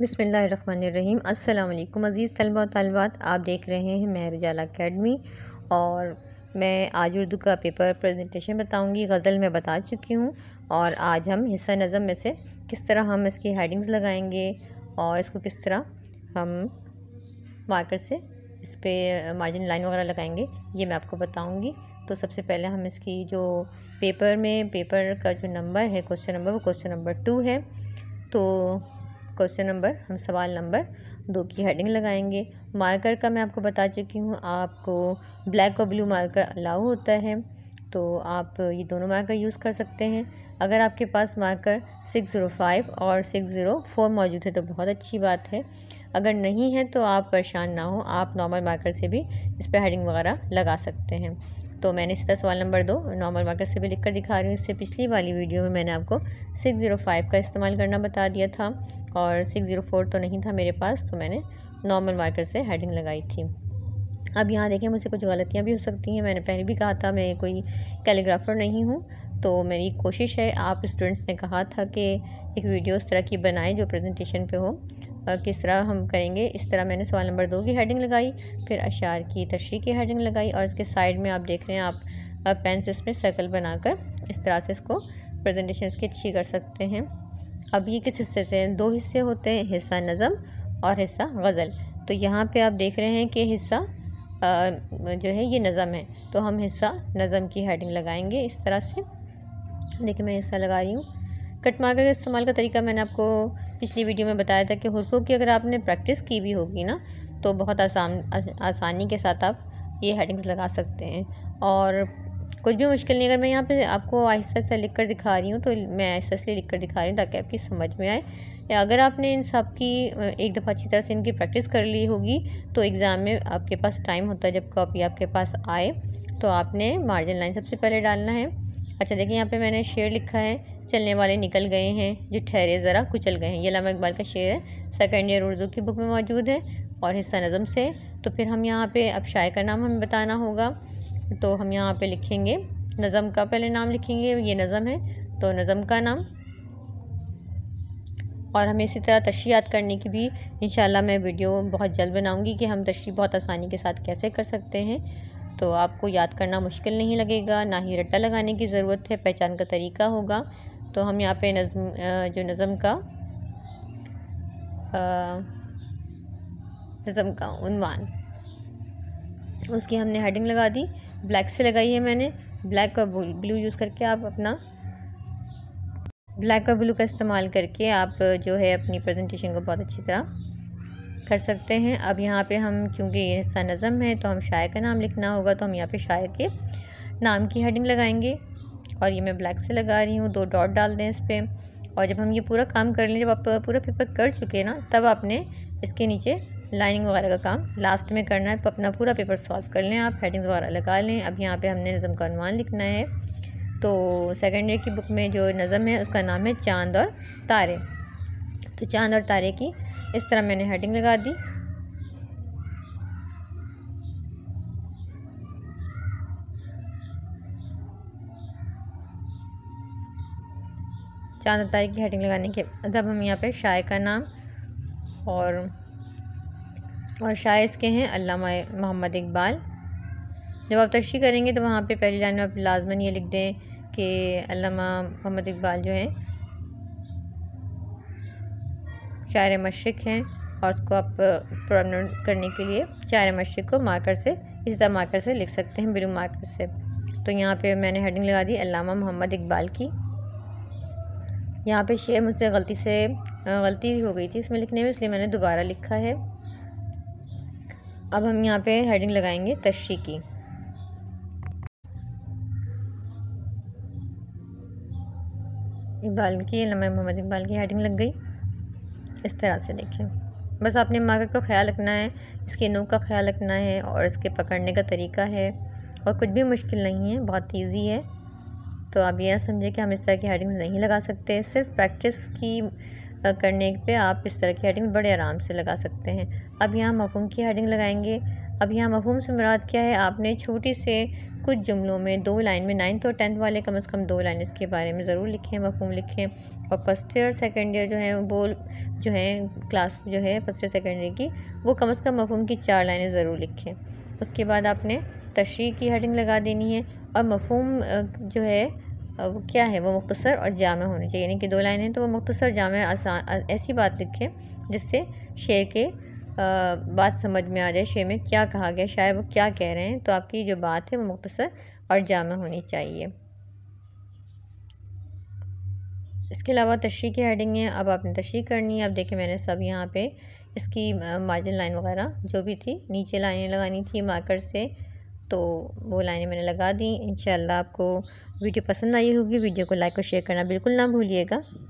बसमीम् अल्लाम अज़ीज़ तलबा तलबात आप देख रहे हैं महर उजाला अकेडमी और मैं आज उर्दू का पेपर प्रेजेंटेशन बताऊंगी गज़ल में बता चुकी हूँ और आज हम हिस्सा नज़म में से किस तरह हम इसकी हेडिंग्स लगाएंगे और इसको किस तरह हम मार्कर से इस पर मार्जिन लाइन वगैरह लगाएंगे ये मैं आपको बताऊँगी तो सबसे पहले हम इसकी जो पेपर में पेपर का जो नंबर है क्वेश्चन नंबर वो क्वेश्चन नंबर टू है तो क्वेश्चन नंबर हम सवाल नंबर दो की हेडिंग लगाएंगे मार्कर का मैं आपको बता चुकी हूँ आपको ब्लैक और ब्लू मार्कर अलाउ होता है तो आप ये दोनों मार्कर यूज़ कर सकते हैं अगर आपके पास मार्कर सिक्स ज़ीरो फाइव और सिक्स ज़ीरो फोर मौजूद है तो बहुत अच्छी बात है अगर नहीं है तो आप परेशान ना हो आप नॉर्मल मार्कर से भी इस पर हेडिंग वगैरह लगा सकते हैं तो मैंने इस तरह सवाल नंबर दो नॉर्मल मार्कर से भी लिख कर दिखा रही हूँ इससे पिछली वाली वीडियो में मैंने आपको सिक्स ज़ीरो फाइव का इस्तेमाल करना बता दिया था और सिक्स ज़ीरो फोर तो नहीं था मेरे पास तो मैंने नॉर्मल मार्कर से हेडिंग लगाई थी अब यहाँ देखें मुझसे कुछ गलतियाँ भी हो सकती हैं मैंने पहले भी कहा था मैं कोई कैलीग्राफर नहीं हूँ तो मेरी कोशिश है आप स्टूडेंट्स ने कहा था कि एक वीडियो उस तरह की बनाएं जो प्रेजेंटेशन पे हो किस तरह हम करेंगे इस तरह मैंने सवाल नंबर दो की हेडिंग लगाई फिर अशार की तशरी की हेडिंग लगाई और इसके साइड में आप देख रहे हैं आप पेन से इसमें सर्कल बनाकर इस तरह से इसको प्रेजेंटेशन इसकी अच्छी कर सकते हैं अब ये किस हिस्से से दो हिस्से होते हैं हिस्सा नज़म और हिस्सा गज़ल तो यहाँ पर आप देख रहे हैं कि हिस्सा जो है ये नज़म है तो हम हिस्सा नज़म की हेडिंग लगाएंगे इस तरह से देखिए मैं हिस्सा लगा रही हूँ कट मार्कर का इस्तेमाल का तरीका मैंने आपको पिछली वीडियो में बताया था कि हुरफों की अगर आपने प्रैक्टिस की भी होगी ना तो बहुत आसान आसानी के साथ आप ये हेडिंग्स लगा सकते हैं और कुछ भी मुश्किल नहीं अगर मैं यहाँ पे आपको आहिस्ता आहिस्ता लिख कर दिखा रही हूँ तो मैं आहिस्ता आहिस्ता लिख कर दिखा रही हूँ ताकि आपकी समझ में आए या अगर आपने इन सब की एक दफ़ा अच्छी तरह से इनकी प्रैक्टिस कर ली होगी तो एग्ज़ाम में आपके पास टाइम होता है जब कॉपी आपके पास आए तो आपने मार्जिन लाइन सबसे पहले डालना है अच्छा देखिए यहाँ पे मैंने शेर लिखा है चलने वाले निकल गए हैं जो ठहरे ज़रा कुचल गए हैं ये लामा इकबाल का शेर है सेकेंड ईयर उर्दू की बुक में मौजूद है और हिस्सा नज़म से तो फिर हम यहाँ पे अब शायर का नाम हमें बताना होगा तो हम यहाँ पे लिखेंगे नज़म का पहले नाम लिखेंगे ये नज़म है तो नज़म का नाम और हमें इसी तरह तशरी याद करने की भी इन मैं वीडियो बहुत जल्द बनाऊँगी कि हम तशरी बहुत आसानी के साथ कैसे कर सकते हैं तो आपको याद करना मुश्किल नहीं लगेगा ना ही रट्टा लगाने की ज़रूरत है पहचान का तरीका होगा तो हम यहाँ पे नज़म जो नज़म का नज़म का उनवान उसकी हमने हेडिंग लगा दी ब्लैक से लगाई है मैंने ब्लैक और ब्लू यूज़ करके आप अपना ब्लैक और ब्लू का इस्तेमाल करके आप जो है अपनी प्रेजेंटेशन को बहुत अच्छी तरह कर सकते हैं अब यहाँ पे हम क्योंकि ये हिस्सा नज़म है तो हम शायर का नाम लिखना होगा तो हम यहाँ पे शायर के नाम की हेडिंग लगाएंगे और ये मैं ब्लैक से लगा रही हूँ दो डॉट डाल दें इस पर और जब हम ये पूरा काम कर लें जब आप पूरा पेपर कर चुके हैं ना तब आपने इसके नीचे लाइनिंग वगैरह का काम लास्ट में करना है तो अपना पूरा पेपर सॉल्व कर लें आप हेडिंग्स वगैरह लगा लें अब यहाँ पे हमने नज़म का अनुमान लिखना है तो सेकेंड ईयर की बुक में जो नज़म है उसका नाम है चांद और तारे तो चांद और तारे की इस तरह मैंने हेडिंग लगा दी चांद तारीख की हेडिंग लगाने के बाद हम यहाँ पे शाय का नाम और और शाय इसके हैं अल्लामा मोहम्मद इकबाल जब आप तशरी करेंगे तो वहाँ पे पहले लाइन में आप लाजमन ये लिख दें कि अल्लामा मोहम्मद इकबाल जो हैं चार मशरक़ हैं और उसको आप प्रोनाउंट करने के लिए चार मशरक़ को मार्कर से इस तरह मार्कर से लिख सकते हैं ब्लू मार्कर से तो यहाँ पे मैंने हेडिंग लगा दी अलामा मोहम्मद इकबाल की यहाँ पे शेर मुझसे गलती से गलती हो गई थी इसमें लिखने में इसलिए मैंने दोबारा लिखा है अब हम यहाँ पे हेडिंग लगाएंगे तशरी की इकबाल की मोहम्मद इकबाल की हेडिंग लग गई इस तरह से देखिए बस आपने मार्कर का ख्याल रखना है इसके नोक का ख्याल रखना है और इसके पकड़ने का तरीका है और कुछ भी मुश्किल नहीं है बहुत ईजी है तो आप यह समझें कि हम इस तरह की हेडिंग्स नहीं लगा सकते सिर्फ प्रैक्टिस की करने पे आप इस तरह की हेडिंग बड़े आराम से लगा सकते हैं अब यहाँ मकूम की हेडिंग लगाएंगे अब यहाँ मफहम से मुराद क्या है आपने छोटी से कुछ जुमलों में दो लाइन में नाइन्थ और टेंथ वाले कम अज़ कम दो लाइन इसके बारे में ज़रूर लिखें मफहम लिखें और फर्स्ट ईयर सेकेंड ईयर जो है वो जो है क्लास जो है फर्स्ट ईयर सेकेंड ईयर की वो कम अज़ कम मफहम की चार लाइनें ज़रूर लिखें उसके बाद आपने तशरी की हेडिंग लगा देनी है और मफहम जो है वो क्या है वो मुख्तसर और जाम होनी चाहिए यानी कि दो लाइन हैं तो वो मुख्तसर जाम आसान ऐसी बात लिखें जिससे शेर के बात समझ में आ जाए शेर में क्या कहा गया शायर वो क्या कह रहे हैं तो आपकी जो बात है वो मुख्तसर और जाम होनी चाहिए इसके अलावा तशरी की हेडिंग है अब आपने तशरी करनी है अब देखिए मैंने सब यहाँ पे इसकी मार्जिन लाइन वगैरह जो भी थी नीचे लाइनें लगानी थी मार्कर से तो वो लाइनें मैंने लगा दी इंशाल्लाह आपको वीडियो पसंद आई होगी वीडियो को लाइक और शेयर करना बिल्कुल ना भूलिएगा